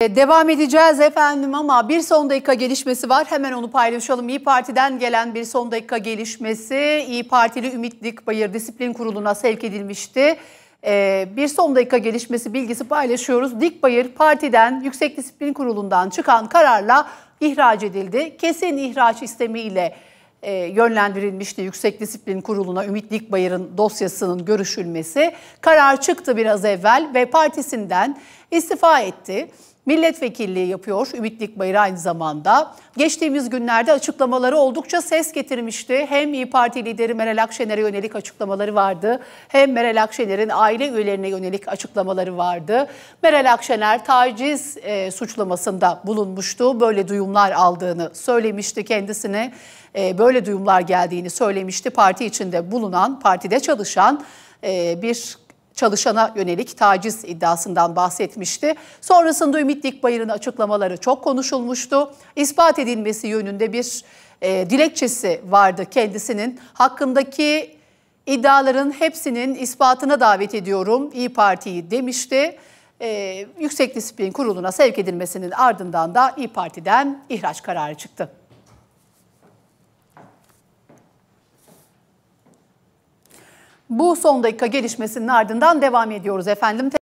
Ee, devam edeceğiz efendim ama bir son dakika gelişmesi var. Hemen onu paylaşalım. İyi Parti'den gelen bir son dakika gelişmesi İyi Partili Ümit Dikbayır Disiplin Kurulu'na sevk edilmişti. Ee, bir son dakika gelişmesi bilgisi paylaşıyoruz. Dikbayır partiden Yüksek Disiplin Kurulu'ndan çıkan kararla ihraç edildi. Kesin ihraç istemiyle e, yönlendirilmişti Yüksek Disiplin Kurulu'na Ümit Dikbayır'ın dosyasının görüşülmesi. Karar çıktı biraz evvel ve partisinden istifa etti. Milletvekilliği yapıyor ümitlik Dikbayır aynı zamanda. Geçtiğimiz günlerde açıklamaları oldukça ses getirmişti. Hem İyi Parti lideri Meral Akşener'e yönelik açıklamaları vardı. Hem Meral Akşener'in aile üyelerine yönelik açıklamaları vardı. Meral Akşener taciz e, suçlamasında bulunmuştu. Böyle duyumlar aldığını söylemişti kendisine. E, böyle duyumlar geldiğini söylemişti. Parti içinde bulunan, partide çalışan e, bir çalışana yönelik taciz iddiasından bahsetmişti. Sonrasında Ümit Dikbayır'ın açıklamaları çok konuşulmuştu. İspat edilmesi yönünde bir e, dilekçesi vardı kendisinin. Hakkındaki iddiaların hepsinin ispatına davet ediyorum İyi Parti'yi demişti. E, Yüksek Disiplin Kurulu'na sevk edilmesinin ardından da İyi Parti'den ihraç kararı çıktı. Bu son dakika gelişmesinin ardından devam ediyoruz efendim.